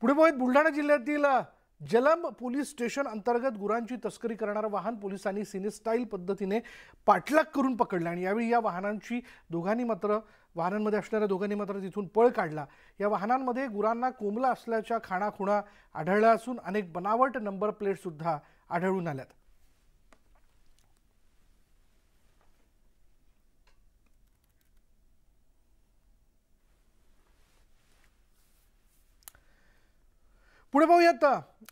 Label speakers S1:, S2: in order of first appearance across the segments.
S1: पुढे मोहित बुलढाणा जिल्ह्यातील जलम पोलीस स्टेशन अंतर्गत गुरांची तस्करी करणारं वाहन पोलिसांनी सिनेस्टाईल पद्धतीने पाठलाग करून पकडलं आणि यावेळी या वाहनांची दोघांनी मात्र वाहनांमध्ये असणाऱ्या दोघांनी मात्र तिथून पळ काढला या वाहनांमध्ये गुरांना कोंबला असल्याच्या खाणाखुणा आढळल्या असून अनेक बनावट नंबर प्लेटसुद्धा आढळून आल्यात पुढे पाहूयात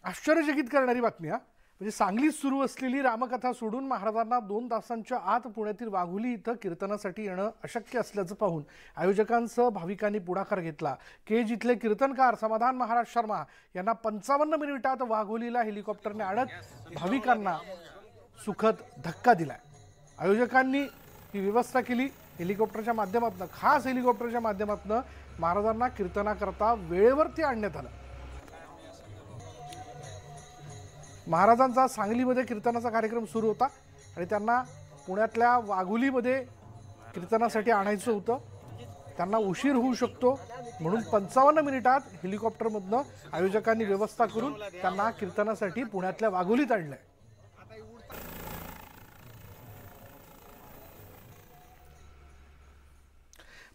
S1: आश्चर्यचकित करणारी बातमी हा म्हणजे सांगलीत सुरू असलेली रामकथा सोडून महाराजांना दोन तासांच्या आत पुण्यातील वाघुली इथं कीर्तनासाठी येणं अशक्य असल्याचं पाहून आयोजकांसह भाविकांनी पुढाकार घेतला केज इथले कीर्तनकार समाधान महाराज शर्मा यांना पंचावन्न मिनिटात वाघोलीला हेलिकॉप्टरने आणत भाविकांना सुखद धक्का दिला आयोजकांनी ही व्यवस्था केली हेलिकॉप्टरच्या माध्यमातून खास हेलिकॉप्टरच्या माध्यमातून महाराजांना कीर्तनाकरता वेळेवरती आणण्यात आलं महाराजांचा सांगलीमध्ये कीर्तनाचा कार्यक्रम सुरू होता आणि त्यांना पुण्यातल्या वाघुलीमध्ये कीर्तनासाठी आणायचं होतं त्यांना उशीर होऊ शकतो म्हणून पंचावन्न मिनिटात हेलिकॉप्टरमधनं आयोजकांनी व्यवस्था करून त्यांना कीर्तनासाठी पुण्यातल्या वाघोलीत आणलं आहे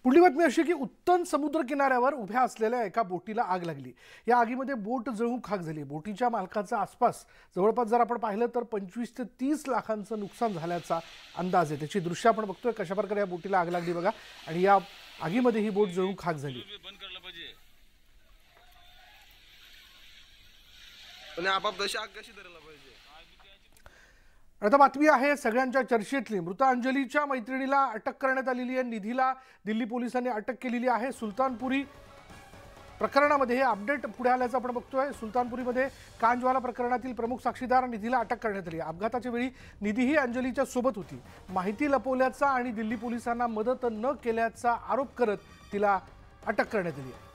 S1: पुढली बातमी अशी की उत्तन समुद्र किनाऱ्यावर उभ्या असलेल्या एका बोटीला आग लागली या आगीमध्ये बोट जळून खाक झाली बोटीच्या मालकाचा आसपास जवळपास जर आपण पाहिलं तर पंचवीस ते तीस लाखांचं नुकसान झाल्याचा अंदाज आहे त्याची दृश्य आपण बघतोय कशा प्रकारे या बोटीला आग लागली बघा आणि या आगीमध्ये ही बोट जळून खाक झाली आग कशी धरायला पाहिजे आता बातमी आहे सगळ्यांच्या चर्चेतली मृत अंजलीच्या मैत्रिणीला अटक करण्यात आलेली आहे निधीला दिल्ली पोलिसांनी अटक केलेली आहे सुलतानपुरी प्रकरणामध्ये हे अपडेट पुढे आल्याचं आपण बघतोय सुलतानपुरीमध्ये कांजवाला प्रकरणातील प्रमुख साक्षीदार निधीला अटक करण्यात आली अपघाताच्या वेळी निधीही अंजलीच्या सोबत होती माहिती लपवल्याचा आणि दिल्ली पोलिसांना मदत न केल्याचा आरोप करत तिला अटक करण्यात आली आहे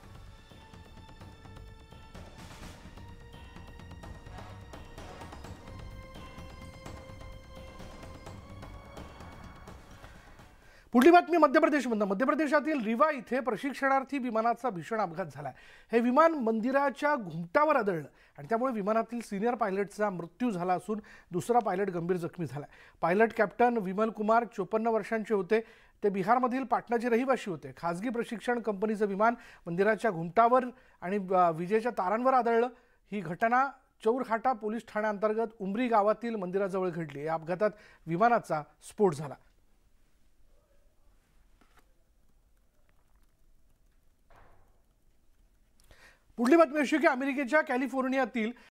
S1: पुढली बातमी मध्य प्रदेशमधनं मध्य प्रदेशातील रिवा इथे प्रशिक्षणार्थी विमानाचा भीषण अपघात झाला हे विमान मंदिराच्या घुमटावर आदळलं आणि त्यामुळे विमानातील सिनियर पायलटचा मृत्यू झाला असून दुसरा पायलट गंभीर जखमी झाला पायलट कॅप्टन विमल कुमार चोपन्न वर्षांचे होते ते बिहारमधील पाटणाचे रहिवाशी होते खाजगी प्रशिक्षण कंपनीचं विमान मंदिराच्या घुमटावर आणि विजेच्या तारांवर आदळलं ही घटना चौरखाटा पोलीस ठाण्याअंतर्गत उमरी गावातील मंदिराजवळ घडली या अपघातात विमानाचा स्फोट झाला पुढली बातमी अशी की अमेरिकेच्या कॅलिफोर्नियातील